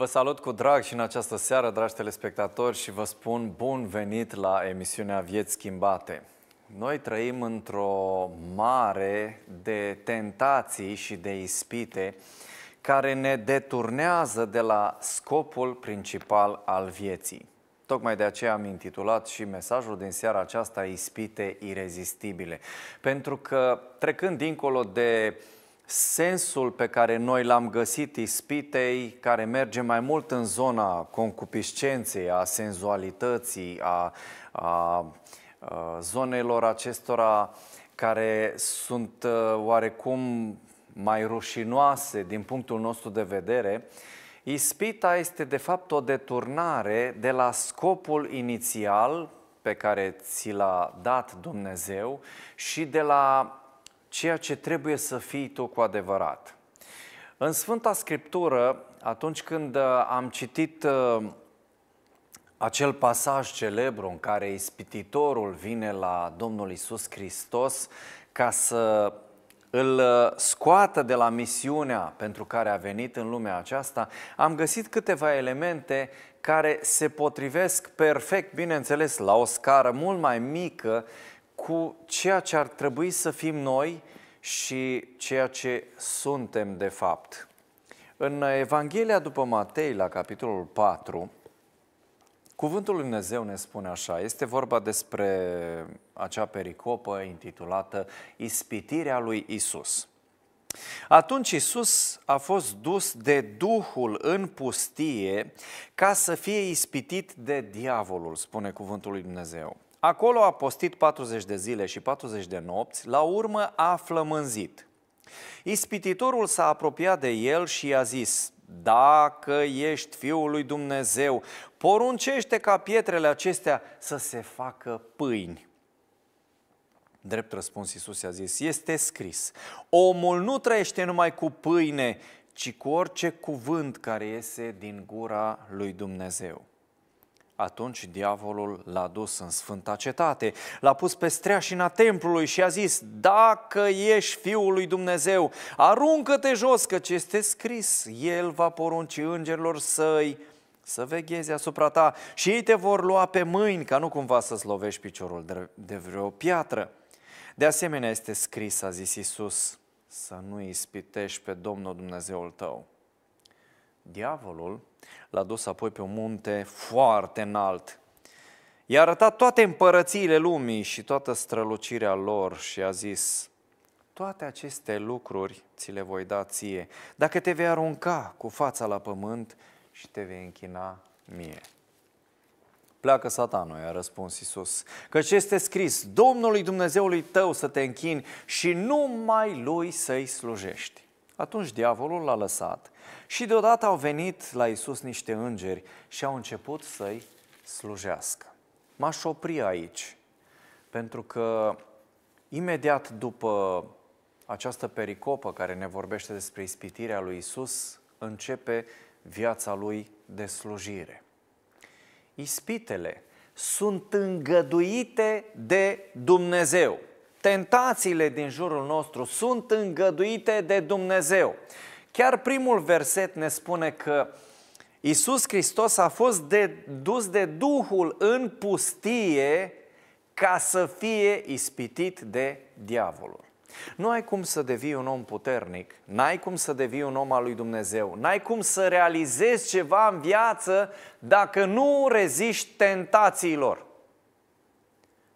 Vă salut cu drag și în această seară, dragi telespectatori, și vă spun bun venit la emisiunea Vieți Schimbate. Noi trăim într-o mare de tentații și de ispite care ne deturnează de la scopul principal al vieții. Tocmai de aceea am intitulat și mesajul din seara aceasta Ispite irezistibile. Pentru că trecând dincolo de uh, sensul pe care noi l-am găsit ispitei, care merge mai mult în zona concupiscenței, a senzualității, a, a, a zonelor acestora care sunt uh, oarecum mai rușinoase din punctul nostru de vedere, ispita este de fapt o deturnare de la scopul inițial pe care ți l-a dat Dumnezeu și de la ceea ce trebuie să fii tu cu adevărat. În Sfânta Scriptură, atunci când uh, am citit uh, acel pasaj celebru în care ispititorul vine la Domnul Isus Hristos ca să îl uh, scoată de la misiunea pentru care a venit în lumea aceasta, am găsit câteva elemente care se potrivesc perfect, bineînțeles, la o scară mult mai mică cu ceea ce ar trebui să fim noi și ceea ce suntem de fapt. În Evanghelia după Matei, la capitolul 4, Cuvântul Lui Dumnezeu ne spune așa, este vorba despre acea pericopă intitulată Ispitirea lui Isus. Atunci Isus a fost dus de Duhul în pustie ca să fie ispitit de diavolul, spune cuvântul lui Dumnezeu. Acolo a postit 40 de zile și 40 de nopți, la urmă a flămânzit. Ispititorul s-a apropiat de el și i-a zis, dacă ești Fiul lui Dumnezeu, poruncește ca pietrele acestea să se facă pâini. Drept răspuns, Iisus i-a zis, este scris, omul nu trăiește numai cu pâine, ci cu orice cuvânt care iese din gura lui Dumnezeu. Atunci diavolul l-a dus în sfânta cetate, l-a pus pe streașina templului și a zis, Dacă ești Fiul lui Dumnezeu, aruncă-te jos, că ce este scris, El va porunci îngerilor săi să vegheze asupra ta și ei te vor lua pe mâini ca nu cumva să-ți lovești piciorul de vreo piatră. De asemenea este scris, a zis Isus, să nu ispitești pe Domnul Dumnezeul tău. Diavolul L-a dus apoi pe un munte foarte înalt. I-a arătat toate împărățiile lumii și toată strălucirea lor și a zis, toate aceste lucruri ți le voi da ție, dacă te vei arunca cu fața la pământ și te vei închina mie. Pleacă satanul, i-a răspuns că ce este scris, Domnului Dumnezeului tău să te închini și numai Lui să-i slujești. Atunci diavolul l-a lăsat și deodată au venit la Isus niște îngeri și au început să-i slujească. M-aș opri aici, pentru că imediat după această pericopă care ne vorbește despre ispitirea lui Isus, începe viața lui de slujire. Ispitele sunt îngăduite de Dumnezeu. Tentațiile din jurul nostru sunt îngăduite de Dumnezeu. Chiar primul verset ne spune că Isus Hristos a fost de, dus de Duhul în pustie ca să fie ispitit de diavolul. Nu ai cum să devii un om puternic, n-ai cum să devii un om al lui Dumnezeu, n-ai cum să realizezi ceva în viață dacă nu reziști tentațiilor.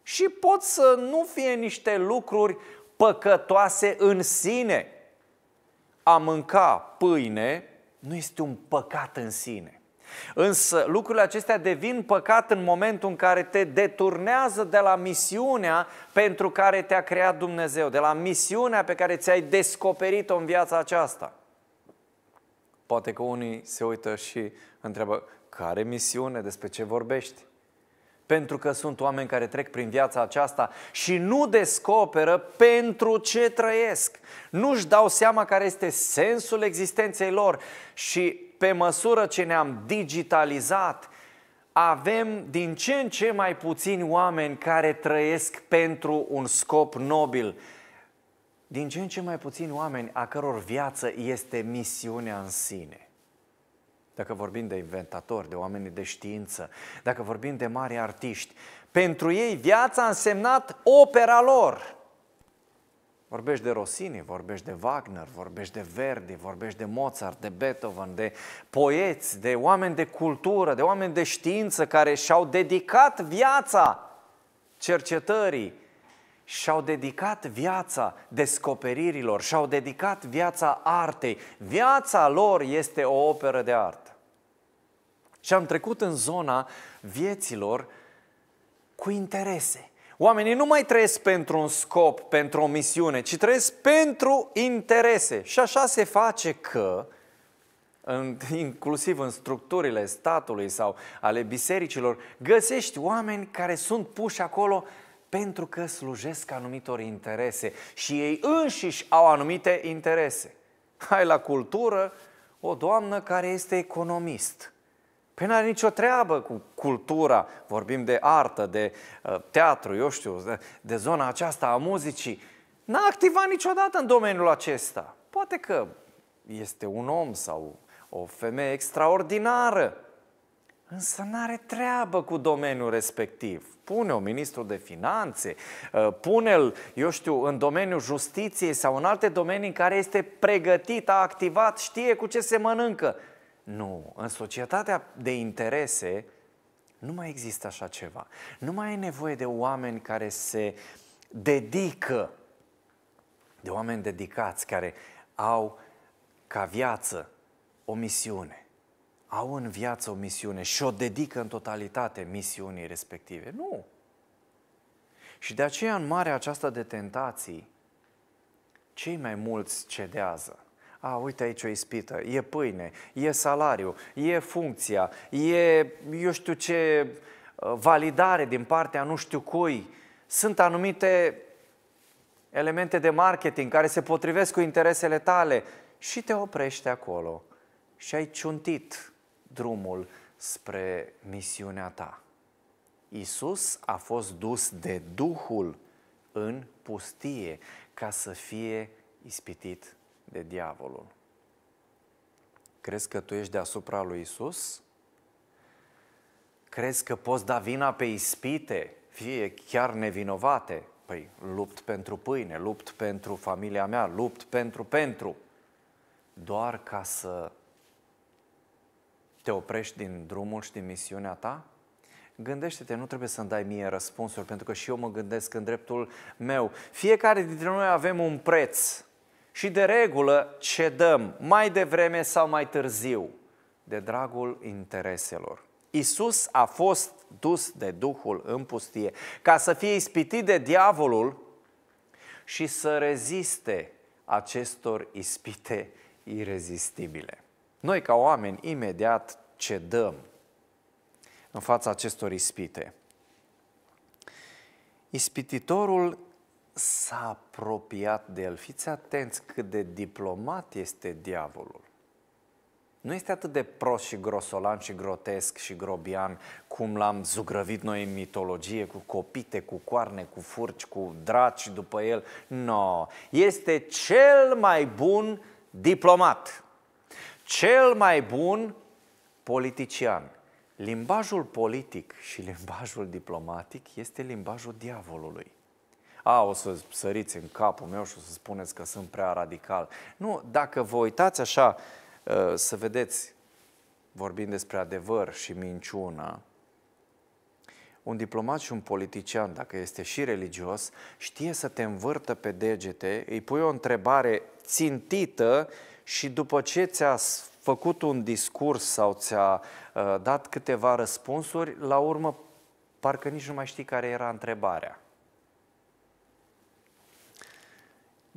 Și pot să nu fie niște lucruri păcătoase în sine. A mânca pâine nu este un păcat în sine. Însă lucrurile acestea devin păcat în momentul în care te deturnează de la misiunea pentru care te-a creat Dumnezeu, de la misiunea pe care ți-ai descoperit-o în viața aceasta. Poate că unii se uită și întreabă, care misiune, despre ce vorbești? Pentru că sunt oameni care trec prin viața aceasta și nu descoperă pentru ce trăiesc. Nu-și dau seama care este sensul existenței lor și pe măsură ce ne-am digitalizat, avem din ce în ce mai puțini oameni care trăiesc pentru un scop nobil. Din ce în ce mai puțini oameni a căror viață este misiunea în sine dacă vorbim de inventatori, de oameni de știință, dacă vorbim de mari artiști, pentru ei viața a însemnat opera lor. Vorbești de Rossini, vorbești de Wagner, vorbești de Verdi, vorbești de Mozart, de Beethoven, de poeți, de oameni de cultură, de oameni de știință care și-au dedicat viața cercetării, și-au dedicat viața descoperirilor, și-au dedicat viața artei. Viața lor este o operă de artă. Și am trecut în zona vieților cu interese. Oamenii nu mai trăiesc pentru un scop, pentru o misiune, ci trăiesc pentru interese. Și așa se face că, în, inclusiv în structurile statului sau ale bisericilor, găsești oameni care sunt puși acolo pentru că slujesc anumitor interese și ei înșiși au anumite interese. Hai la cultură o doamnă care este economist – Păi nu are nicio treabă cu cultura, vorbim de artă, de uh, teatru, eu știu, de, de zona aceasta a muzicii. N-a activat niciodată în domeniul acesta. Poate că este un om sau o femeie extraordinară, însă n-are treabă cu domeniul respectiv. Pune-o ministru de finanțe, uh, pune-l, eu știu, în domeniul justiției sau în alte domenii în care este pregătit, a activat, știe cu ce se mănâncă. Nu. În societatea de interese nu mai există așa ceva. Nu mai e nevoie de oameni care se dedică, de oameni dedicați care au ca viață o misiune. Au în viață o misiune și o dedică în totalitate misiunii respective. Nu. Și de aceea, în marea aceasta de tentații, cei mai mulți cedează a, uite aici o ispită, e pâine, e salariu, e funcția, e, eu știu ce, uh, validare din partea nu știu cui. Sunt anumite elemente de marketing care se potrivesc cu interesele tale și te oprește acolo și ai ciuntit drumul spre misiunea ta. Isus a fost dus de Duhul în pustie ca să fie ispitit de diavolul. Crezi că tu ești deasupra lui Isus? Crezi că poți da vina pe ispite, fie chiar nevinovate? Păi lupt pentru pâine, lupt pentru familia mea, lupt pentru pentru. Doar ca să te oprești din drumul și din misiunea ta? Gândește-te, nu trebuie să-mi dai mie răspunsuri, pentru că și eu mă gândesc în dreptul meu. Fiecare dintre noi avem un preț și de regulă cedăm mai devreme sau mai târziu de dragul intereselor. Isus a fost dus de Duhul în pustie ca să fie ispitit de diavolul și să reziste acestor ispite irezistibile. Noi, ca oameni, imediat cedăm în fața acestor ispite. Ispititorul s-a apropiat de el. Fiți atenți cât de diplomat este diavolul. Nu este atât de prost și grosolan și grotesc și grobian cum l-am zugrăvit noi în mitologie cu copite, cu coarne, cu furci, cu draci după el. Nu, no. este cel mai bun diplomat, cel mai bun politician. Limbajul politic și limbajul diplomatic este limbajul diavolului a, o să săriți în capul meu și o să spuneți că sunt prea radical. Nu, dacă vă uitați așa, ă, să vedeți, vorbind despre adevăr și minciună, un diplomat și un politician, dacă este și religios, știe să te învârtă pe degete, îi pui o întrebare țintită și după ce ți-a făcut un discurs sau ți-a uh, dat câteva răspunsuri, la urmă parcă nici nu mai știi care era întrebarea.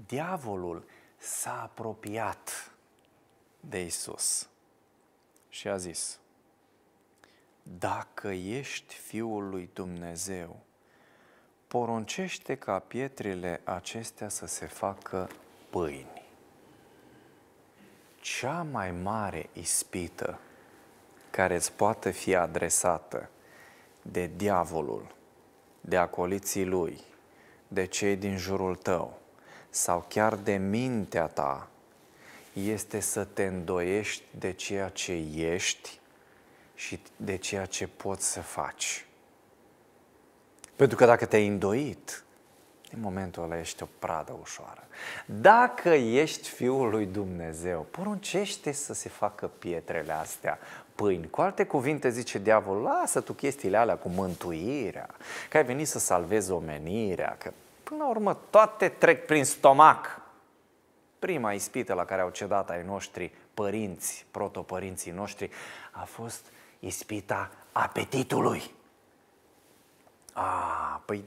diavolul s-a apropiat de Isus și a zis, dacă ești Fiul lui Dumnezeu, poruncește ca pietrele acestea să se facă pâini. Cea mai mare ispită care îți poate fi adresată de diavolul, de acoliții lui, de cei din jurul tău, sau chiar de mintea ta este să te îndoiești de ceea ce ești și de ceea ce poți să faci. Pentru că dacă te-ai îndoit, în momentul ăla ești o pradă ușoară. Dacă ești Fiul lui Dumnezeu, poruncește să se facă pietrele astea pâini. Cu alte cuvinte zice diavolul, lasă tu chestiile alea cu mântuirea, că ai venit să salvezi omenirea, că Până la urmă, toate trec prin stomac. Prima ispită la care au cedat ai noștri părinți, protopărinții noștri, a fost ispita apetitului. A, păi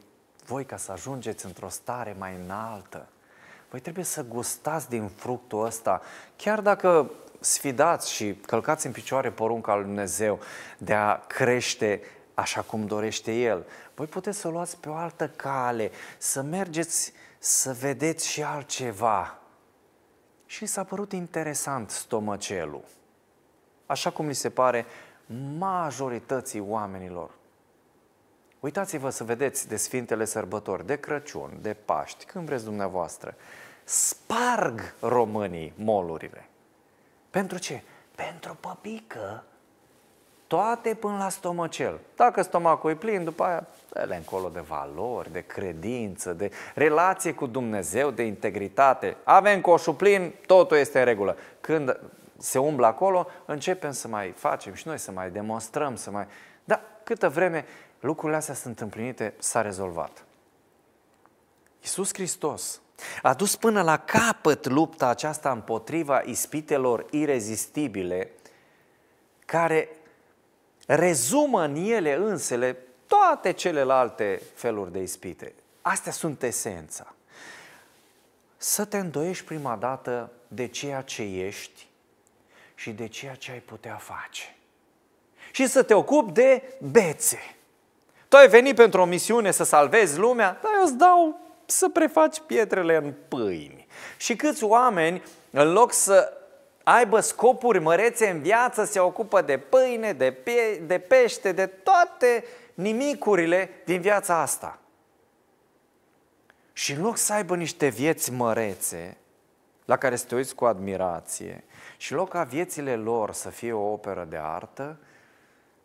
voi ca să ajungeți într-o stare mai înaltă, voi trebuie să gustați din fructul ăsta, chiar dacă sfidați și călcați în picioare porunca lui Dumnezeu de a crește așa cum dorește El. Voi puteți să o luați pe o altă cale, să mergeți să vedeți și altceva. Și s-a părut interesant stomacelul. Așa cum li se pare majorității oamenilor. Uitați-vă să vedeți de Sfintele Sărbători, de Crăciun, de Paști, când vreți dumneavoastră. Sparg românii molurile. Pentru ce? Pentru păpică toate până la stomacel. Dacă stomacul e plin, după aia ele încolo de valori, de credință, de relație cu Dumnezeu, de integritate. Avem coșul plin, totul este în regulă. Când se umblă acolo, începem să mai facem și noi, să mai demonstrăm, să mai... Dar câtă vreme lucrurile astea sunt împlinite, s-a rezolvat. Iisus Hristos a dus până la capăt lupta aceasta împotriva ispitelor irezistibile care rezumă în ele însele toate celelalte feluri de ispite. Astea sunt esența. Să te îndoiești prima dată de ceea ce ești și de ceea ce ai putea face. Și să te ocupi de bețe. Tu ai venit pentru o misiune să salvezi lumea, dar eu îți dau să prefaci pietrele în pâini. Și câți oameni, în loc să aibă scopuri mărețe în viață, se ocupă de pâine, de, pe- de pește, de toate nimicurile din viața asta. Și în loc să aibă niște vieți mărețe, la care să te uiți cu admirație, și în loc ca viețile lor să fie o operă de artă,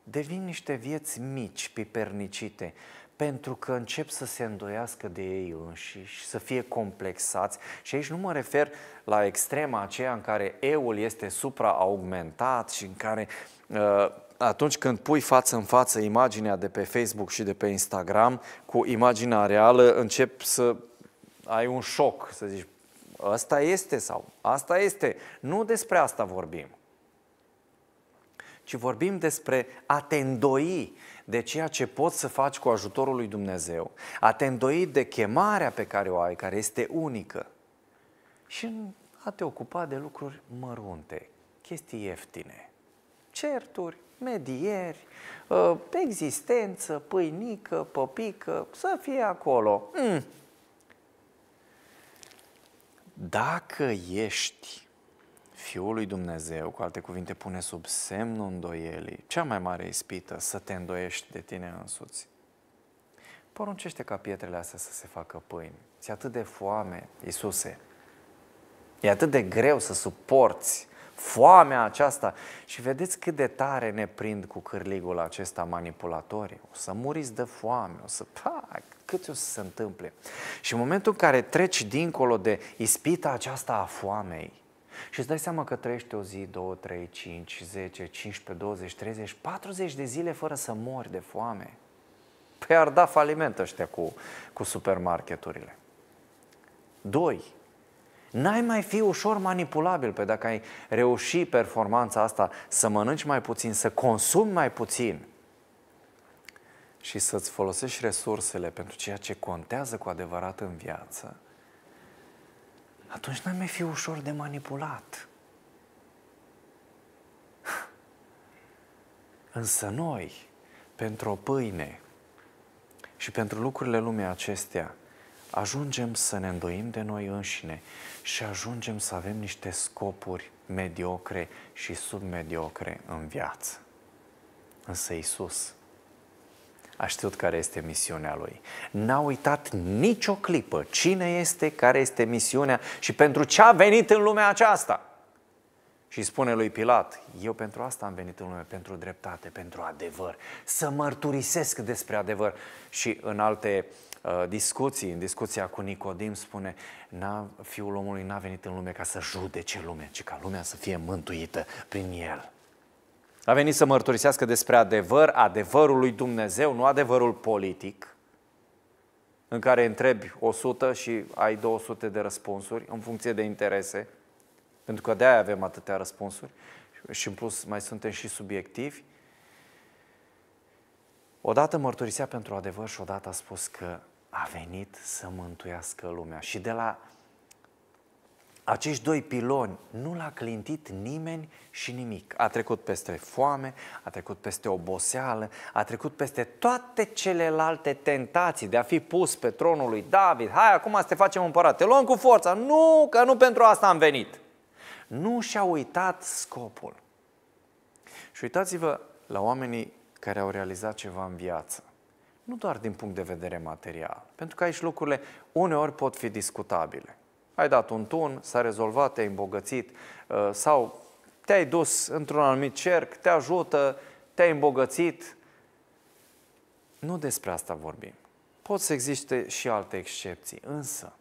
devin niște vieți mici, pipernicite, pentru că încep să se îndoiască de ei înșiși, să fie complexați. Și aici nu mă refer la extrema aceea în care eul este supraaugmentat și în care uh, atunci când pui față în față imaginea de pe Facebook și de pe Instagram cu imaginea reală, încep să ai un șoc, să zici, Asta este sau asta este. Nu despre asta vorbim, ci vorbim despre a te îndoi de ceea ce poți să faci cu ajutorul lui Dumnezeu, a te îndoi de chemarea pe care o ai, care este unică, și a te ocupa de lucruri mărunte, chestii ieftine, certuri, medieri, ă, existență, pâinică, păpică, să fie acolo. Mm. Dacă ești Fiul lui Dumnezeu, cu alte cuvinte, pune sub semnul îndoielii cea mai mare ispită să te îndoiești de tine însuți. Poruncește ca pietrele astea să se facă pâini. Ți atât de foame, Iisuse. E atât de greu să suporți foamea aceasta. Și vedeți cât de tare ne prind cu cârligul acesta manipulatoriu. O să muriți de foame, o să... Pa, cât o să se întâmple? Și în momentul în care treci dincolo de ispita aceasta a foamei, și îți dai seama că trăiești o zi, 2, 3, 5, 10, 15, 20, 30, 40 de zile fără să mori de foame. Păi ar da faliment ăștia cu, cu supermarketurile. 2. N-ai mai fi ușor manipulabil, pe păi dacă ai reuși performanța asta să mănânci mai puțin, să consumi mai puțin și să-ți folosești resursele pentru ceea ce contează cu adevărat în viață, atunci n-ai mai fi ușor de manipulat. Însă noi, pentru o pâine și pentru lucrurile lumii acestea, ajungem să ne îndoim de noi înșine și ajungem să avem niște scopuri mediocre și submediocre în viață. Însă Isus a știut care este misiunea lui. N-a uitat nicio clipă cine este, care este misiunea și pentru ce a venit în lumea aceasta. Și spune lui Pilat, eu pentru asta am venit în lume, pentru dreptate, pentru adevăr, să mărturisesc despre adevăr. Și în alte uh, discuții, în discuția cu Nicodim, spune, n-a, fiul omului n-a venit în lume ca să judece lumea, ci ca lumea să fie mântuită prin el. A venit să mărturisească despre adevăr, adevărul lui Dumnezeu, nu adevărul politic, în care întrebi 100 și ai 200 de răspunsuri în funcție de interese, pentru că de-aia avem atâtea răspunsuri și în plus mai suntem și subiectivi. Odată mărturisea pentru adevăr și odată a spus că a venit să mântuiască lumea. Și de la acești doi piloni nu l-a clintit nimeni și nimic. A trecut peste foame, a trecut peste oboseală, a trecut peste toate celelalte tentații de a fi pus pe tronul lui David. Hai, acum să te facem împărat, te luăm cu forța. Nu, că nu pentru asta am venit. Nu și-a uitat scopul. Și uitați-vă la oamenii care au realizat ceva în viață. Nu doar din punct de vedere material, pentru că aici lucrurile uneori pot fi discutabile ai dat un tun, s-a rezolvat, te-ai îmbogățit uh, sau te-ai dus într-un anumit cerc, te ajută, te-ai îmbogățit. Nu despre asta vorbim. Pot să existe și alte excepții, însă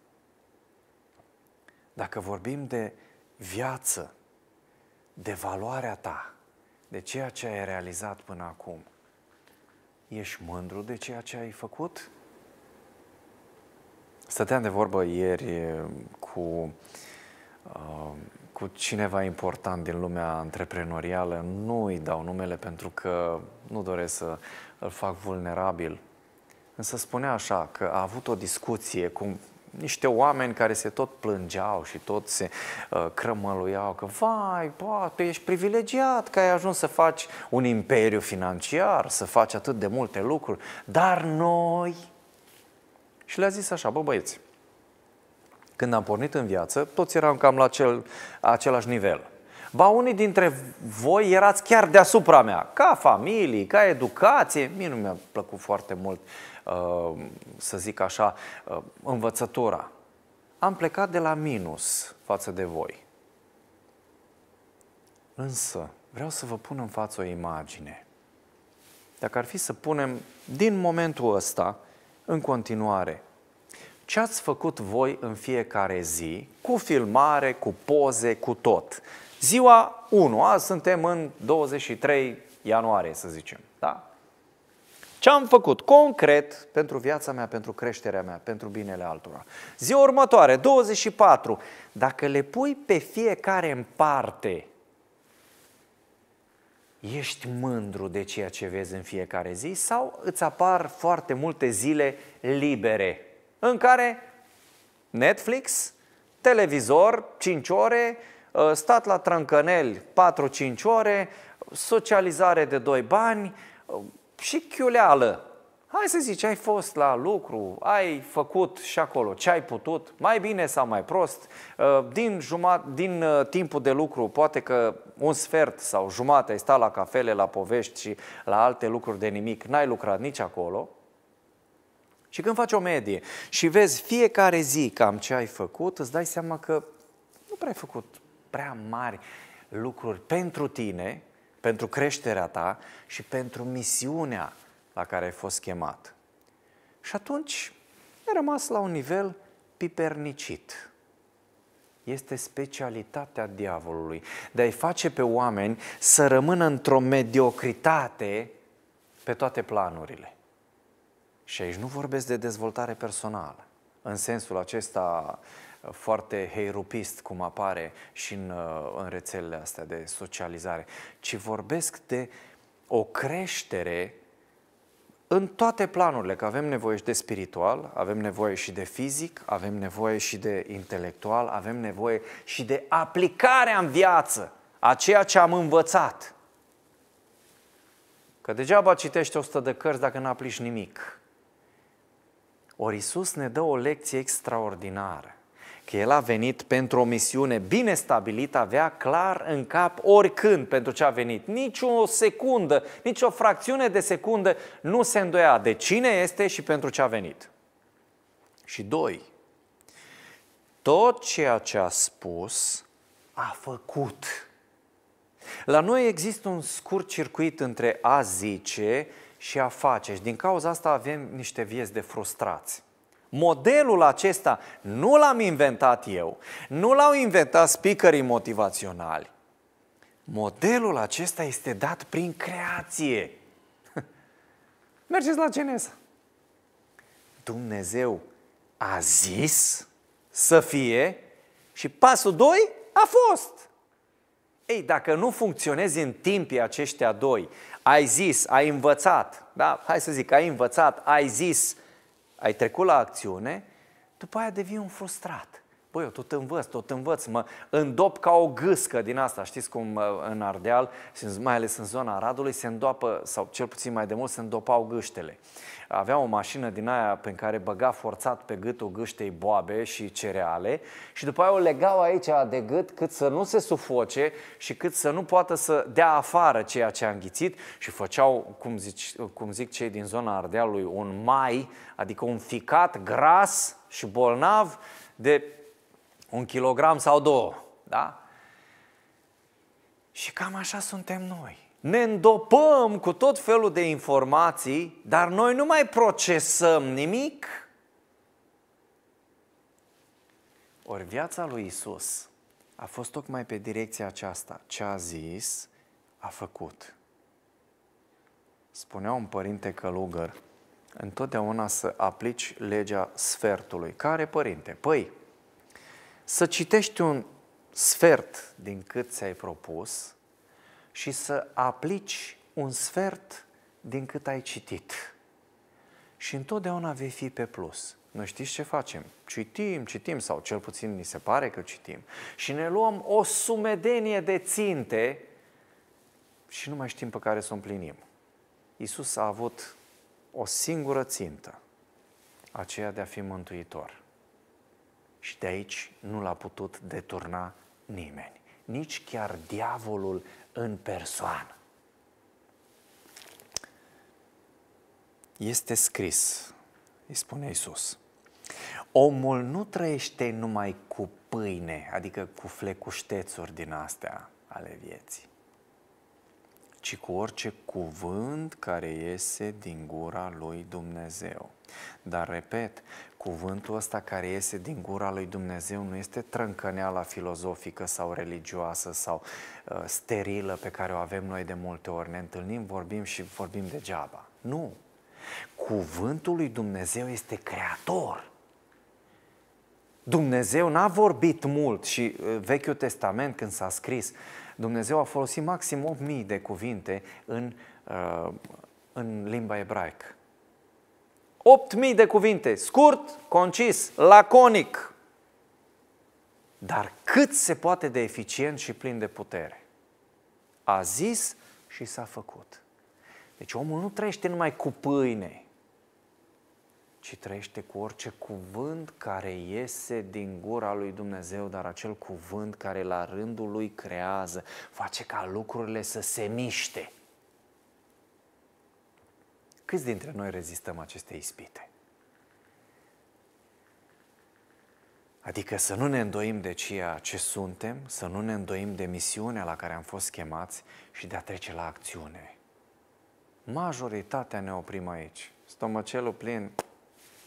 dacă vorbim de viață, de valoarea ta, de ceea ce ai realizat până acum, ești mândru de ceea ce ai făcut? Stăteam de vorbă ieri eh, cu, uh, cu cineva important din lumea antreprenorială. Nu îi dau numele pentru că nu doresc să îl fac vulnerabil. Însă spunea așa că a avut o discuție cu niște oameni care se tot plângeau și tot se uh, crămăluiau că, vai, poate tu ești privilegiat că ai ajuns să faci un imperiu financiar, să faci atât de multe lucruri, dar noi, și le-a zis așa, bă băieți, când am pornit în viață, toți eram cam la acel, același nivel. Ba unii dintre voi erați chiar deasupra mea, ca familie, ca educație. Mie nu mi-a plăcut foarte mult, uh, să zic așa, uh, învățătura. Am plecat de la minus față de voi. Însă, vreau să vă pun în față o imagine. Dacă ar fi să punem din momentul ăsta, în continuare. Ce ați făcut voi în fiecare zi, cu filmare, cu poze, cu tot? Ziua 1, azi suntem în 23 ianuarie, să zicem. Da? Ce am făcut concret pentru viața mea, pentru creșterea mea, pentru binele altora? Ziua următoare, 24. Dacă le pui pe fiecare în parte, ești mândru de ceea ce vezi în fiecare zi sau îți apar foarte multe zile libere în care Netflix, televizor 5 ore, uh, stat la trâncăneli 4-5 ore, socializare de 2 bani uh, și chiuleală Hai să zici, ai fost la lucru, ai făcut și acolo ce ai putut, mai bine sau mai prost, uh, din, jumat, din uh, timpul de lucru, poate că un sfert sau jumate ai stat la cafele, la povești și la alte lucruri de nimic, n-ai lucrat nici acolo. Și când faci o medie și vezi fiecare zi cam ce ai făcut, îți dai seama că nu prea ai făcut prea mari lucruri pentru tine, pentru creșterea ta și pentru misiunea la care ai fost chemat. Și atunci ai rămas la un nivel pipernicit. Este specialitatea diavolului de a-i face pe oameni să rămână într-o mediocritate pe toate planurile. Și aici nu vorbesc de dezvoltare personală, în sensul acesta foarte heirupist cum apare și în, în rețelele astea de socializare, ci vorbesc de o creștere în toate planurile, că avem nevoie și de spiritual, avem nevoie și de fizic, avem nevoie și de intelectual, avem nevoie și de aplicarea în viață a ceea ce am învățat. Că degeaba citești 100 de cărți dacă nu aplici nimic. Ori Iisus ne dă o lecție extraordinară că el a venit pentru o misiune bine stabilită, avea clar în cap oricând pentru ce a venit. Nici o secundă, nici o fracțiune de secundă nu se îndoia de cine este și pentru ce a venit. Și doi, tot ceea ce a spus a făcut. La noi există un scurt circuit între a zice și a face și din cauza asta avem niște vieți de frustrați. Modelul acesta nu l-am inventat eu, nu l-au inventat speakerii motivaționali. Modelul acesta este dat prin creație. Mergeți la Geneza. Dumnezeu a zis să fie și pasul 2 a fost. Ei, dacă nu funcționezi în timpii aceștia doi, ai zis, ai învățat, da? Hai să zic, ai învățat, ai zis, ai trecut la acțiune, după aia devii un frustrat. Băi, eu tot învăț, tot învăț, mă îndop ca o gâscă din asta. Știți cum în Ardeal, mai ales în zona Radului, se îndoapă, sau cel puțin mai de mult, se îndopau gâștele. Avea o mașină din aia pe care băga forțat pe gâtul gâștei boabe și cereale și după aia o legau aici de gât cât să nu se sufoce și cât să nu poată să dea afară ceea ce a înghițit și făceau, cum, zici, cum zic cei din zona Ardealului, un mai, adică un ficat gras și bolnav de un kilogram sau două, da? Și cam așa suntem noi. Ne îndopăm cu tot felul de informații, dar noi nu mai procesăm nimic. Ori viața lui Isus a fost tocmai pe direcția aceasta. Ce a zis, a făcut. Spunea un părinte călugăr, întotdeauna să aplici legea sfertului. Care părinte? Păi, să citești un sfert din cât ți-ai propus și să aplici un sfert din cât ai citit. Și întotdeauna vei fi pe plus. Noi știți ce facem? Citim, citim, sau cel puțin ni se pare că citim. Și ne luăm o sumedenie de ținte și nu mai știm pe care să o împlinim. Iisus a avut o singură țintă, aceea de a fi mântuitor și de aici nu l-a putut deturna nimeni, nici chiar diavolul în persoană. Este scris, îi spune Isus. Omul nu trăiește numai cu pâine, adică cu flecuștețuri din astea ale vieții, ci cu orice cuvânt care iese din gura lui Dumnezeu. Dar, repet, cuvântul ăsta care iese din gura lui Dumnezeu nu este trâncăneala filozofică sau religioasă sau uh, sterilă pe care o avem noi de multe ori. Ne întâlnim, vorbim și vorbim degeaba. Nu! Cuvântul lui Dumnezeu este creator. Dumnezeu n-a vorbit mult și uh, Vechiul Testament când s-a scris, Dumnezeu a folosit maxim 8.000 de cuvinte în, uh, în limba ebraică. 8.000 de cuvinte, scurt, concis, laconic, dar cât se poate de eficient și plin de putere. A zis și s-a făcut. Deci omul nu trăiește numai cu pâine, ci trăiește cu orice cuvânt care iese din gura lui Dumnezeu, dar acel cuvânt care la rândul lui creează, face ca lucrurile să se miște. Câți dintre noi rezistăm aceste ispite? Adică să nu ne îndoim de ceea ce suntem, să nu ne îndoim de misiunea la care am fost chemați și de a trece la acțiune. Majoritatea ne oprim aici. Stomacelul plin,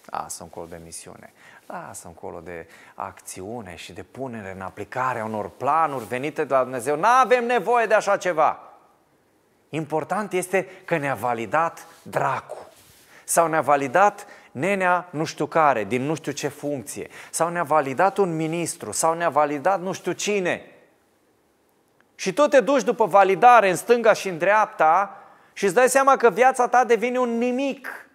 lasă colo de misiune, lasă colo de acțiune și de punere în aplicare a unor planuri venite de la Dumnezeu. Nu avem nevoie de așa ceva. Important este că ne-a validat dracu sau ne-a validat nenea nu știu care, din nu știu ce funcție, sau ne-a validat un ministru, sau ne-a validat nu știu cine. Și tu te duci după validare în stânga și în dreapta și îți dai seama că viața ta devine un nimic.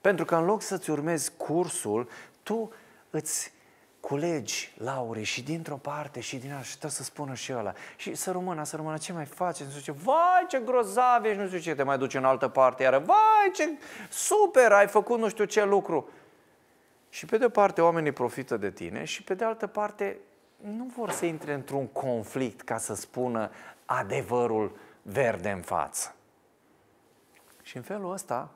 Pentru că în loc să-ți urmezi cursul, tu îți culegi laure și dintr-o parte și din alta și să spună și ăla. Și să rămână, să rămână, ce mai faci Nu știu ce, vai ce grozav ești, nu știu ce, te mai duci în altă parte iară, vai ce super, ai făcut nu știu ce lucru. Și pe de o parte oamenii profită de tine și pe de altă parte nu vor să intre într-un conflict ca să spună adevărul verde în față. Și în felul ăsta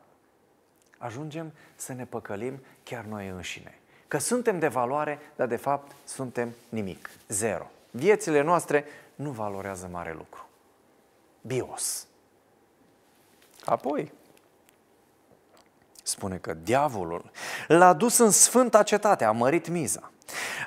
ajungem să ne păcălim chiar noi înșine. Că suntem de valoare, dar de fapt suntem nimic. Zero. Viețile noastre nu valorează mare lucru. Bios. Apoi, spune că diavolul l-a dus în sfânta cetate, a mărit miza.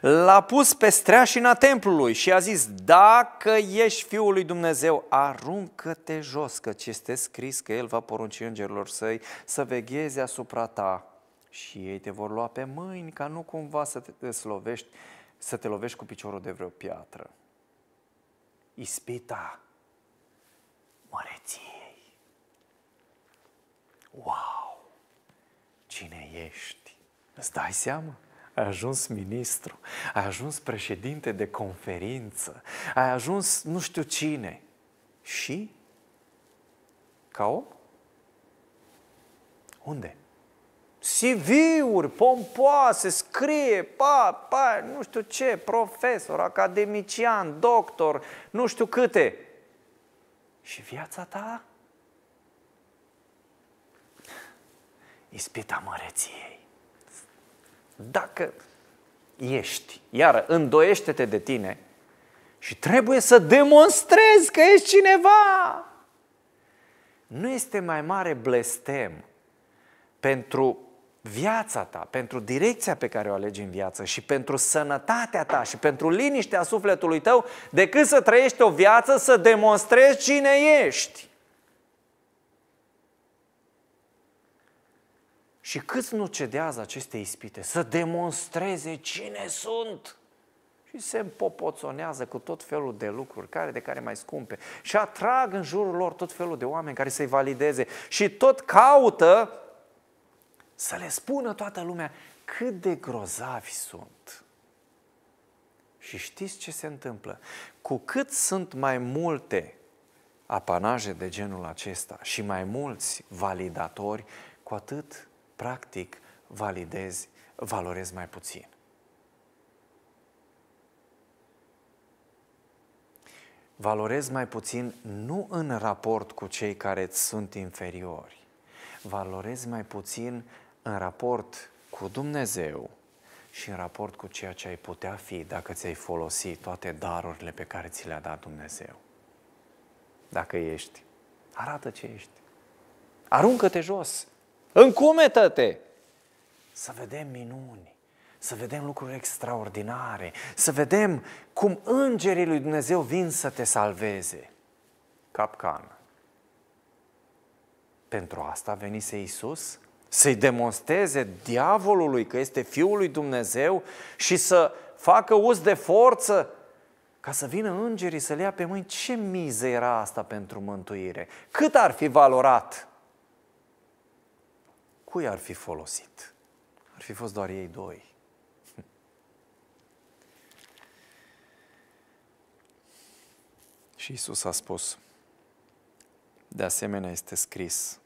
L-a pus pe streașina templului și a zis, dacă ești Fiul lui Dumnezeu, aruncă-te jos, că ce este scris că El va porunci îngerilor săi să vegheze asupra ta și ei te vor lua pe mâini ca nu cumva să te slovești, să te lovești cu piciorul de vreo piatră. Ispita măreției. Wow! Cine ești? Îți dai seama? Ai ajuns ministru, ai ajuns președinte de conferință, ai ajuns nu știu cine. Și? Ca om? Unde? CV-uri pompoase, scrie, pa, pa, nu știu ce, profesor, academician, doctor, nu știu câte. Și viața ta? Ispita măreției. Dacă ești, iară, îndoiește-te de tine și trebuie să demonstrezi că ești cineva. Nu este mai mare blestem pentru viața ta, pentru direcția pe care o alegi în viață și pentru sănătatea ta și pentru liniștea sufletului tău, decât să trăiești o viață să demonstrezi cine ești. Și câți nu cedează aceste ispite să demonstreze cine sunt? Și se împopoțonează cu tot felul de lucruri, care de care mai scumpe. Și atrag în jurul lor tot felul de oameni care să-i valideze. Și tot caută să le spună toată lumea cât de grozavi sunt. Și știți ce se întâmplă? Cu cât sunt mai multe apanaje de genul acesta și mai mulți validatori, cu atât, practic, validezi, valorezi mai puțin. Valorezi mai puțin nu în raport cu cei care îți sunt inferiori, valorezi mai puțin în raport cu Dumnezeu și în raport cu ceea ce ai putea fi dacă ți-ai folosi toate darurile pe care ți le-a dat Dumnezeu. Dacă ești, arată ce ești. Aruncă-te jos, încumetă-te, să vedem minuni, să vedem lucruri extraordinare, să vedem cum îngerii lui Dumnezeu vin să te salveze. Capcană. Pentru asta venise Isus să-i demonstreze diavolului că este Fiul lui Dumnezeu și să facă uz de forță ca să vină îngerii să le ia pe mâini. Ce miză era asta pentru mântuire? Cât ar fi valorat? Cui ar fi folosit? Ar fi fost doar ei doi. Și Isus a spus, de asemenea este scris,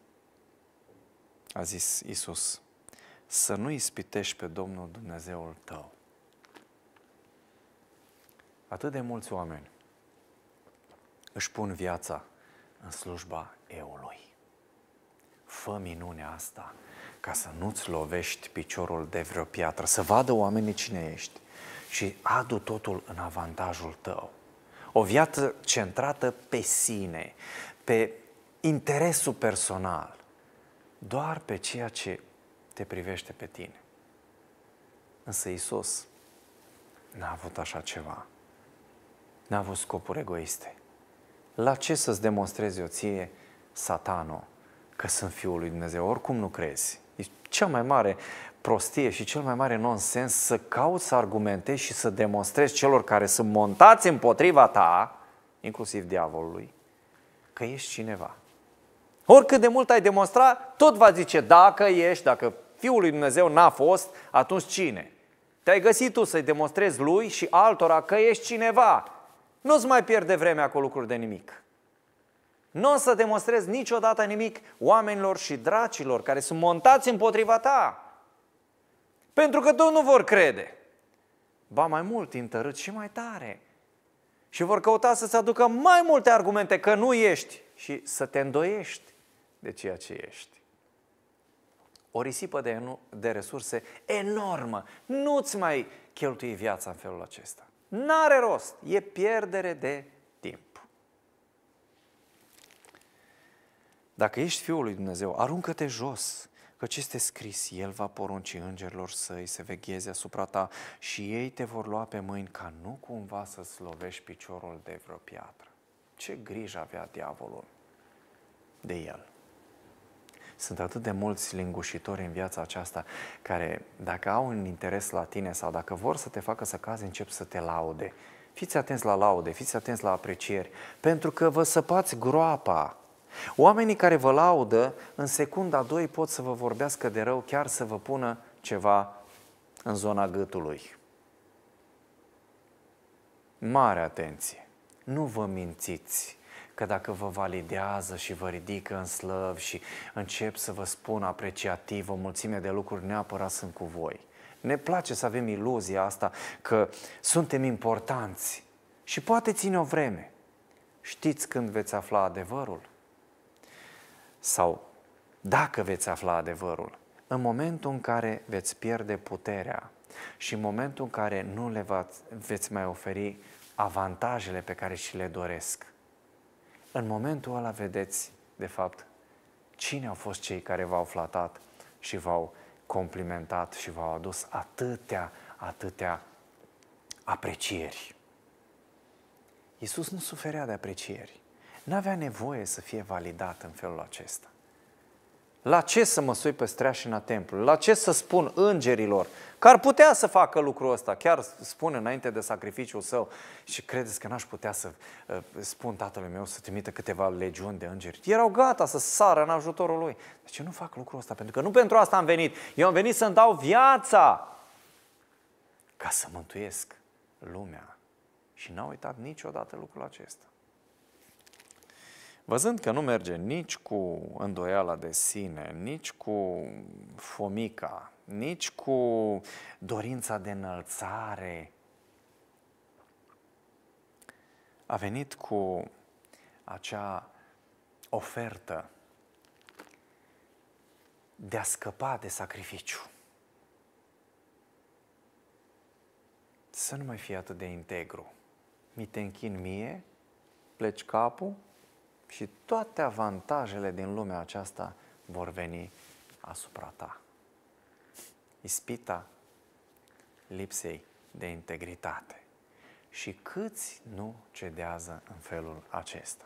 a zis Isus, să nu ispitești pe Domnul Dumnezeul tău. Atât de mulți oameni își pun viața în slujba eului. Fă minunea asta ca să nu-ți lovești piciorul de vreo piatră, să vadă oamenii cine ești și adu totul în avantajul tău. O viață centrată pe sine, pe interesul personal, doar pe ceea ce te privește pe tine. Însă Isus n-a avut așa ceva. N-a avut scopuri egoiste. La ce să-ți demonstrezi eu ție, satano, că sunt Fiul lui Dumnezeu? Oricum nu crezi. E cea mai mare prostie și cel mai mare nonsens să cauți să argumentezi și să demonstrezi celor care sunt montați împotriva ta, inclusiv diavolului, că ești cineva. Oricât de mult ai demonstra, tot va zice, dacă ești, dacă Fiul lui Dumnezeu n-a fost, atunci cine? Te-ai găsit tu să-i demonstrezi lui și altora că ești cineva. Nu-ți mai pierde vremea cu lucruri de nimic. Nu o să demonstrezi niciodată nimic oamenilor și dracilor care sunt montați împotriva ta. Pentru că tu nu vor crede. Ba mai mult, întărât și mai tare. Și vor căuta să-ți aducă mai multe argumente că nu ești și să te îndoiești de ceea ce ești. O risipă de, de resurse enormă. Nu-ți mai cheltui viața în felul acesta. N-are rost. E pierdere de timp. Dacă ești Fiul lui Dumnezeu, aruncă-te jos că ce este scris, El va porunci îngerilor săi să vegheze asupra ta și ei te vor lua pe mâini ca nu cumva să slovești piciorul de vreo piatră. Ce grijă avea diavolul de el. Sunt atât de mulți lingușitori în viața aceasta care, dacă au un interes la tine sau dacă vor să te facă să cazi, încep să te laude. Fiți atenți la laude, fiți atenți la aprecieri, pentru că vă săpați groapa. Oamenii care vă laudă, în secunda 2 pot să vă vorbească de rău, chiar să vă pună ceva în zona gâtului. Mare atenție! Nu vă mințiți! că dacă vă validează și vă ridică în slăv și încep să vă spun apreciativ o mulțime de lucruri, neapărat sunt cu voi. Ne place să avem iluzia asta că suntem importanți și poate ține o vreme. Știți când veți afla adevărul? Sau dacă veți afla adevărul? În momentul în care veți pierde puterea și în momentul în care nu le veți mai oferi avantajele pe care și le doresc. În momentul ăla vedeți, de fapt, cine au fost cei care v-au flatat și v-au complimentat și v-au adus atâtea, atâtea aprecieri. Iisus nu suferea de aprecieri. N-avea nevoie să fie validat în felul acesta. La ce să mă sui pe streașina templului? La ce să spun îngerilor? Că ar putea să facă lucrul ăsta. Chiar spune, înainte de sacrificiul său și credeți că n-aș putea să uh, spun tatălui meu să trimită câteva legiuni de îngeri. Erau gata să sară în ajutorul lui. De ce nu fac lucrul ăsta? Pentru că nu pentru asta am venit. Eu am venit să-mi dau viața ca să mântuiesc lumea. Și n-a uitat niciodată lucrul acesta. Văzând că nu merge nici cu îndoiala de sine, nici cu fomica, nici cu dorința de înălțare, a venit cu acea ofertă de a scăpa de sacrificiu. Să nu mai fie atât de integru. Mi te închin mie, pleci capul, și toate avantajele din lumea aceasta vor veni asupra ta. Ispita lipsei de integritate. Și câți nu cedează în felul acesta?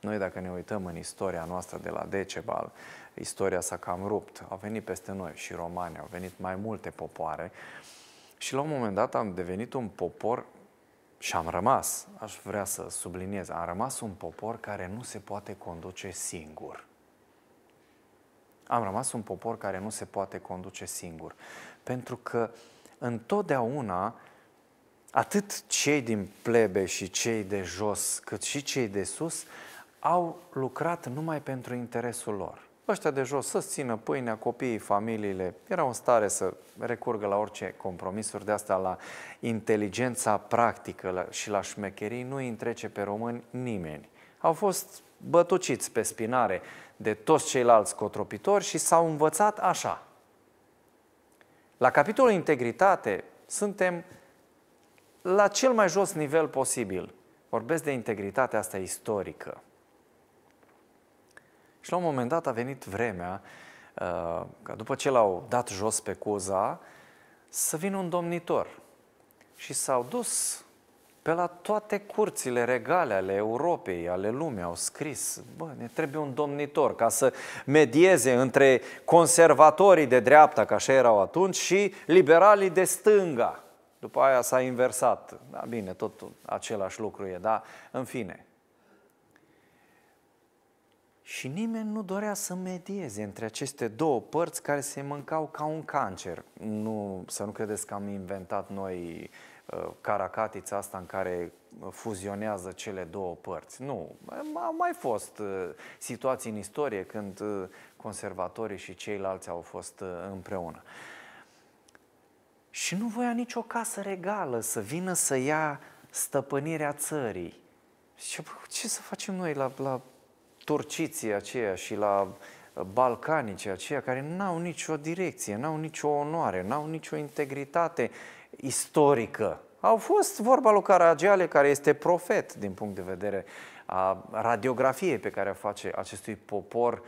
Noi dacă ne uităm în istoria noastră de la Decebal, istoria s-a cam rupt, au venit peste noi și romani, au venit mai multe popoare și la un moment dat am devenit un popor și am rămas, aș vrea să subliniez, am rămas un popor care nu se poate conduce singur. Am rămas un popor care nu se poate conduce singur. Pentru că întotdeauna atât cei din plebe și cei de jos, cât și cei de sus, au lucrat numai pentru interesul lor ăștia de jos să-ți țină pâinea, copiii, familiile, erau în stare să recurgă la orice compromisuri, de asta la inteligența practică și la șmecherii nu îi întrece pe români nimeni. Au fost bătuciți pe spinare de toți ceilalți cotropitori și s-au învățat așa. La capitolul integritate suntem la cel mai jos nivel posibil. Vorbesc de integritatea asta istorică. Și la un moment dat a venit vremea uh, ca după ce l-au dat jos pe Cuza, să vină un domnitor. Și s-au dus pe la toate curțile regale ale Europei, ale lumii, au scris, bă, ne trebuie un domnitor ca să medieze între conservatorii de dreapta, ca așa erau atunci, și liberalii de stânga. După aia s-a inversat. Da, bine, tot același lucru e, da, în fine – și nimeni nu dorea să medieze între aceste două părți care se mâncau ca un cancer. Nu, să nu credeți că am inventat noi uh, caracatița asta în care fuzionează cele două părți. Nu, au mai fost uh, situații în istorie când uh, conservatorii și ceilalți au fost uh, împreună. Și nu voia nicio casă regală să vină să ia stăpânirea țării. Și ce să facem noi la, la turciții aceia și la uh, balcanici aceia care n-au nicio direcție, n-au nicio onoare, n-au nicio integritate istorică. Au fost vorba lui Caragiale, care este profet din punct de vedere a radiografiei pe care o face acestui popor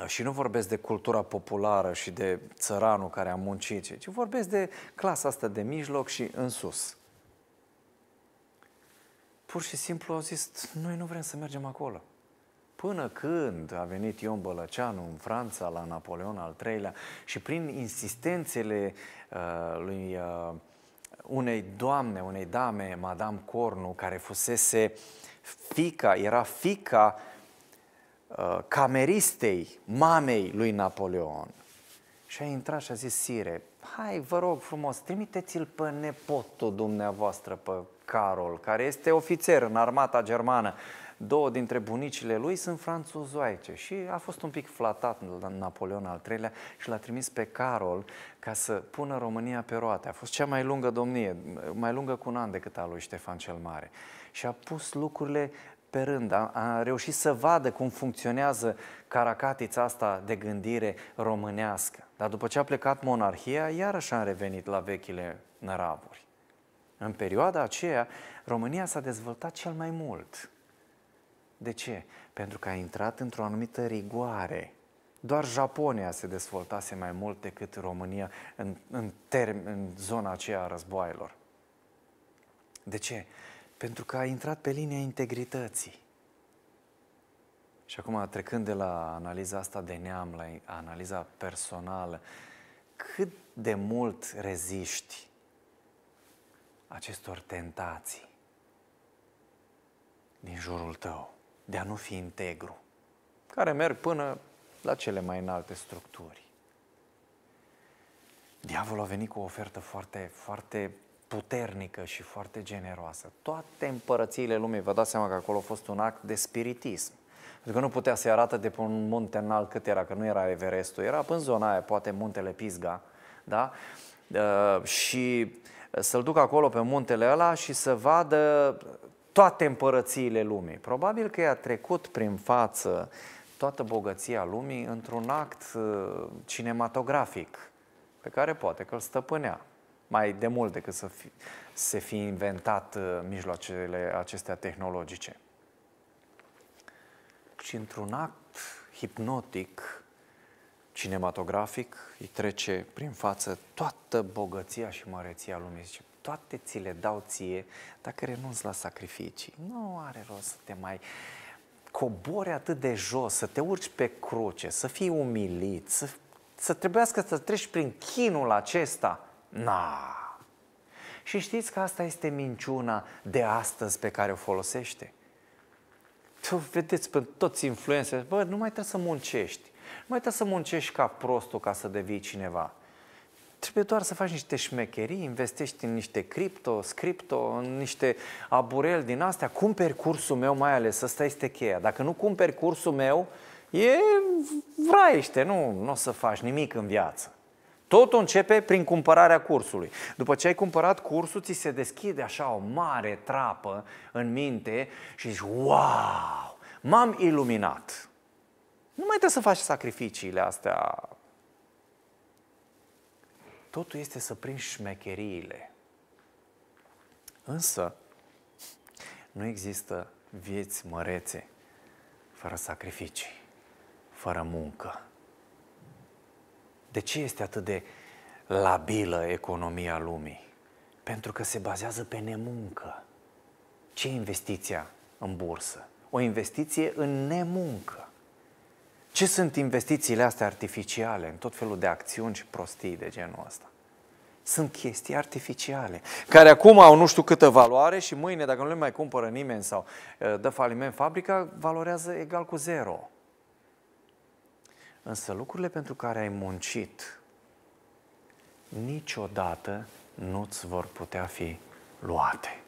uh, și nu vorbesc de cultura populară și de țăranul care a muncit, ci vorbesc de clasa asta de mijloc și în sus. Pur și simplu au zis, noi nu vrem să mergem acolo până când a venit Ion Bălăceanu în Franța la Napoleon al III-lea și prin insistențele uh, lui uh, unei doamne, unei dame, Madame Cornu, care fusese fica, era fica uh, cameristei mamei lui Napoleon. Și a intrat și a zis, Sire, hai, vă rog frumos, trimiteți-l pe nepotul dumneavoastră, pe Carol, care este ofițer în armata germană două dintre bunicile lui sunt franțuzoaice și a fost un pic flatat Napoleon al III-lea și l-a trimis pe Carol ca să pună România pe roate. A fost cea mai lungă domnie, mai lungă cu un an decât a lui Ștefan cel Mare. Și a pus lucrurile pe rând, a, a reușit să vadă cum funcționează caracatița asta de gândire românească. Dar după ce a plecat monarhia, iarăși a revenit la vechile năraburi. În perioada aceea, România s-a dezvoltat cel mai mult. De ce? Pentru că a intrat într-o anumită rigoare. Doar Japonia se dezvoltase mai mult decât România în, în, term, în zona aceea a războaielor. De ce? Pentru că a intrat pe linia integrității. Și acum, trecând de la analiza asta de neam la analiza personală, cât de mult reziști acestor tentații din jurul tău? de a nu fi integru, care merg până la cele mai înalte structuri. Diavolul a venit cu o ofertă foarte, foarte puternică și foarte generoasă. Toate împărățiile lumii, vă dați seama că acolo a fost un act de spiritism. Pentru că nu putea să-i arată de pe un munte înalt cât era, că nu era Everestul, era în zona aia, poate muntele Pisga, da? Uh, și să-l ducă acolo pe muntele ăla și să vadă toate împărățiile lumii. Probabil că i-a trecut prin față toată bogăția lumii într-un act uh, cinematografic pe care poate că îl stăpânea mai de mult decât să fi, se fi inventat uh, mijloacele acestea tehnologice. Și într-un act hipnotic, cinematografic, îi trece prin față toată bogăția și măreția lumii. Zice, toate ți le dau ție dacă renunți la sacrificii. Nu are rost să te mai cobori atât de jos, să te urci pe cruce, să fii umilit, să, să trebuiască să treci prin chinul acesta. Na! Și știți că asta este minciuna de astăzi pe care o folosește. Tu vedeți pe toți influențele. bă, nu mai trebuie să muncești. Nu mai trebuie să muncești ca prostul ca să devii cineva. Trebuie doar să faci niște șmecherii, investești în niște cripto, scripto, în niște abureli din astea, cumperi cursul meu mai ales, asta este cheia. Dacă nu cumperi cursul meu, e vraiește, nu, nu o să faci nimic în viață. Totul începe prin cumpărarea cursului. După ce ai cumpărat cursul, ți se deschide așa o mare trapă în minte și zici, wow, m-am iluminat. Nu mai trebuie să faci sacrificiile astea totul este să prinzi șmecheriile. Însă, nu există vieți mărețe fără sacrificii, fără muncă. De ce este atât de labilă economia lumii? Pentru că se bazează pe nemuncă. Ce investiția în bursă? O investiție în nemuncă. Ce sunt investițiile astea artificiale în tot felul de acțiuni și prostii de genul ăsta? sunt chestii artificiale, care acum au nu știu câtă valoare și mâine, dacă nu le mai cumpără nimeni sau eh, dă faliment fabrica, valorează egal cu zero. Însă lucrurile pentru care ai muncit niciodată nu-ți vor putea fi luate.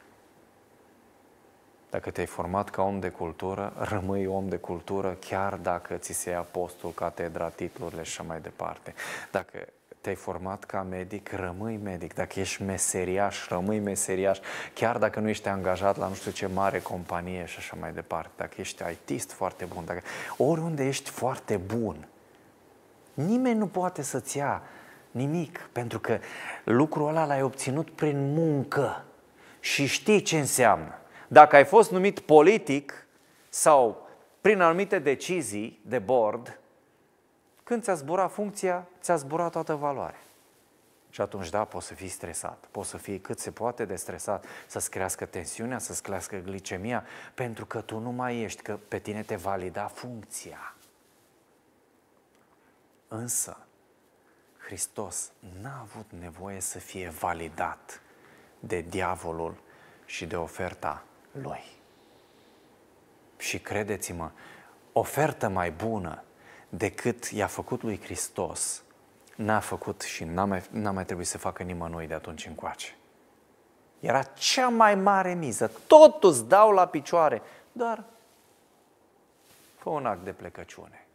Dacă te-ai format ca om de cultură, rămâi om de cultură chiar dacă ți se ia postul, catedra, titlurile și așa mai departe. Dacă te-ai format ca medic, rămâi medic. Dacă ești meseriaș, rămâi meseriaș. Chiar dacă nu ești angajat la nu știu ce mare companie și așa mai departe. Dacă ești artist foarte bun, dacă... oriunde ești foarte bun, nimeni nu poate să-ți ia nimic, pentru că lucrul ăla l-ai obținut prin muncă și știi ce înseamnă. Dacă ai fost numit politic sau prin anumite decizii de bord, când ți-a zburat funcția, ți-a zburat toată valoarea. Și atunci, da, poți să fii stresat, poți să fii cât se poate de stresat, să-ți crească tensiunea, să-ți crească glicemia, pentru că tu nu mai ești, că pe tine te valida funcția. Însă, Hristos n-a avut nevoie să fie validat de diavolul și de oferta lui. Și credeți-mă, ofertă mai bună decât i-a făcut lui Hristos, n-a făcut și n-a mai, n-a mai trebuit să facă nimănui de atunci încoace. Era cea mai mare miză. Totul îți dau la picioare, dar fă un act de plecăciune.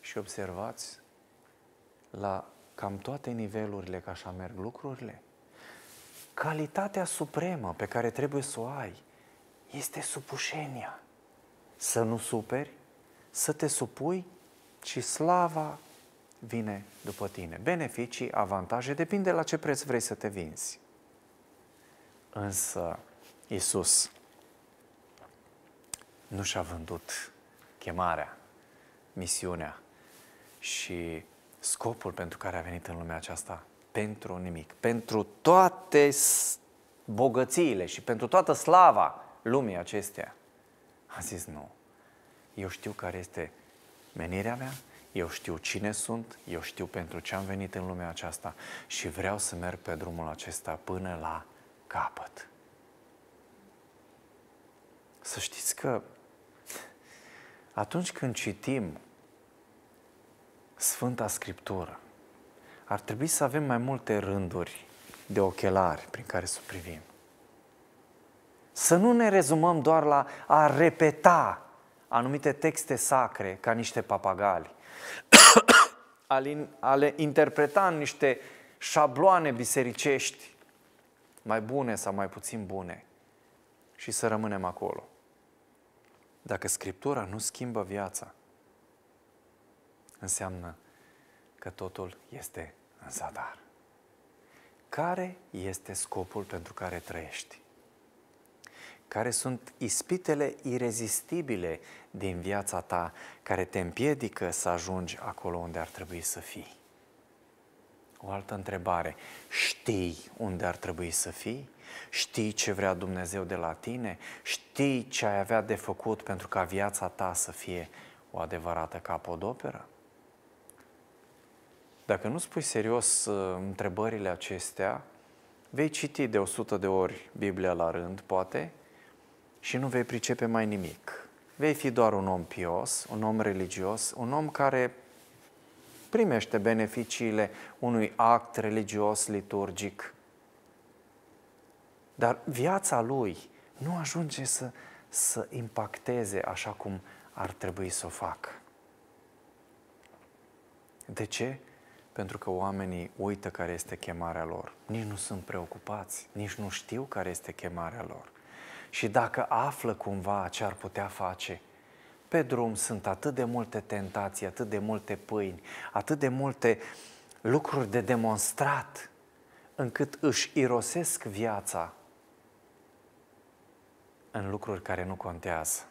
Și observați, la cam toate nivelurile că așa merg lucrurile, calitatea supremă pe care trebuie să o ai este supușenia. Să nu superi, să te supui ci slava vine după tine. Beneficii, avantaje, depinde la ce preț vrei să te vinzi. Însă Isus nu și-a vândut chemarea, misiunea și scopul pentru care a venit în lumea aceasta pentru nimic, pentru toate bogățiile și pentru toată slava lumii acesteia. A zis nu. Eu știu care este menirea mea, eu știu cine sunt, eu știu pentru ce am venit în lumea aceasta și vreau să merg pe drumul acesta până la capăt. Să știți că atunci când citim Sfânta Scriptură, ar trebui să avem mai multe rânduri de ochelari prin care să privim. Să nu ne rezumăm doar la a repeta anumite texte sacre ca niște papagali, a le interpreta în niște șabloane bisericești, mai bune sau mai puțin bune, și să rămânem acolo. Dacă Scriptura nu schimbă viața, înseamnă că totul este în zadar. Care este scopul pentru care trăiești? care sunt ispitele irezistibile din viața ta, care te împiedică să ajungi acolo unde ar trebui să fii? O altă întrebare. Știi unde ar trebui să fii? Știi ce vrea Dumnezeu de la tine? Știi ce ai avea de făcut pentru ca viața ta să fie o adevărată capodoperă? Dacă nu spui serios uh, întrebările acestea, vei citi de 100 de ori Biblia la rând, poate, și nu vei pricepe mai nimic. Vei fi doar un om pios, un om religios, un om care primește beneficiile unui act religios, liturgic. Dar viața lui nu ajunge să, să impacteze așa cum ar trebui să o facă. De ce? Pentru că oamenii uită care este chemarea lor. Nici nu sunt preocupați, nici nu știu care este chemarea lor și dacă află cumva ce ar putea face. Pe drum sunt atât de multe tentații, atât de multe pâini, atât de multe lucruri de demonstrat, încât își irosesc viața în lucruri care nu contează.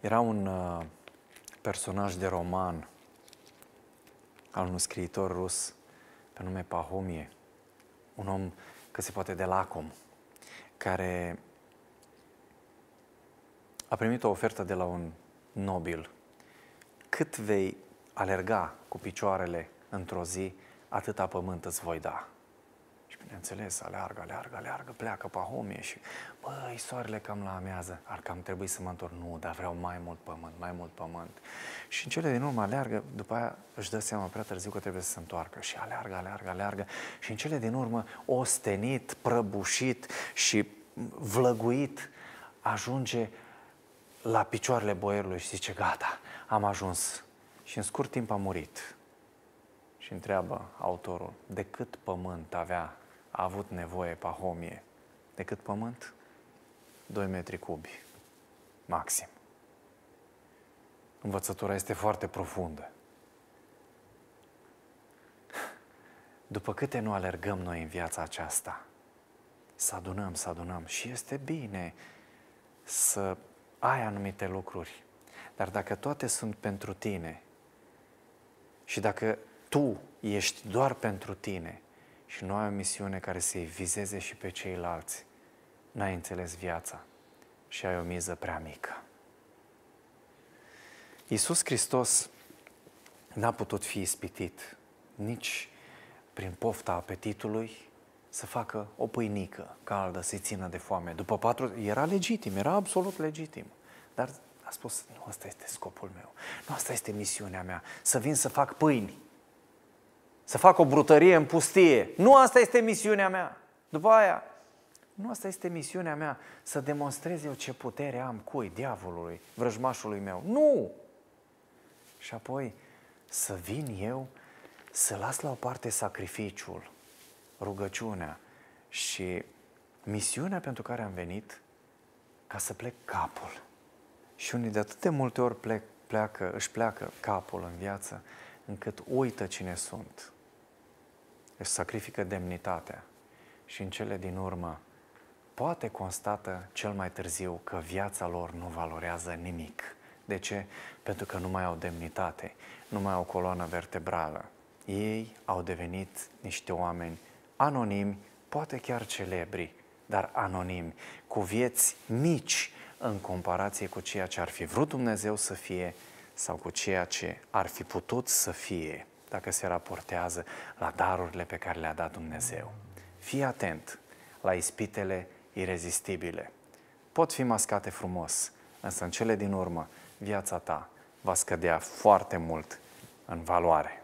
Era un uh, personaj de roman al unui scriitor rus pe nume Pahomie, un om că se poate de lacom, care a primit o ofertă de la un nobil. Cât vei alerga cu picioarele într-o zi, atâta pământ îți voi da. Bineînțeles, aleargă, aleargă, aleargă, pleacă pahomie și băi, soarele cam la amează, ar cam trebui să mă întorc. Nu, dar vreau mai mult pământ, mai mult pământ. Și în cele din urmă aleargă, după aia își dă seama prea târziu că trebuie să se întoarcă și aleargă, aleargă, aleargă. Și în cele din urmă, ostenit, prăbușit și vlăguit, ajunge la picioarele boierului și zice, gata, am ajuns. Și în scurt timp a murit. Și întreabă autorul, de cât pământ avea a avut nevoie Pahomie decât pământ? 2 metri cubi, maxim. Învățătura este foarte profundă. După câte nu alergăm noi în viața aceasta, să adunăm, să adunăm și este bine să ai anumite lucruri. Dar dacă toate sunt pentru tine și dacă tu ești doar pentru tine, și ai o misiune care să-i vizeze și pe ceilalți, n-ai înțeles viața și ai o miză prea mică. Iisus Hristos n-a putut fi ispitit nici prin pofta apetitului să facă o pâinică caldă, să-i țină de foame. După patru, era legitim, era absolut legitim. Dar a spus, nu, asta este scopul meu, nu, asta este misiunea mea, să vin să fac pâini. Să fac o brutărie în pustie. Nu asta este misiunea mea. După aia, nu asta este misiunea mea, să demonstrez eu ce putere am, cui, diavolului, vrăjmașului meu. Nu! Și apoi să vin eu, să las la o parte sacrificiul, rugăciunea și misiunea pentru care am venit, ca să plec capul. Și unii de atât de multe ori plec, pleacă, își pleacă capul în viață, încât uită cine sunt, își sacrifică demnitatea și în cele din urmă poate constată cel mai târziu că viața lor nu valorează nimic. De ce? Pentru că nu mai au demnitate, nu mai au coloană vertebrală. Ei au devenit niște oameni anonimi, poate chiar celebri, dar anonimi, cu vieți mici în comparație cu ceea ce ar fi vrut Dumnezeu să fie sau cu ceea ce ar fi putut să fie dacă se raportează la darurile pe care le-a dat Dumnezeu. Fii atent la ispitele irezistibile. Pot fi mascate frumos, însă în cele din urmă, viața ta va scădea foarte mult în valoare.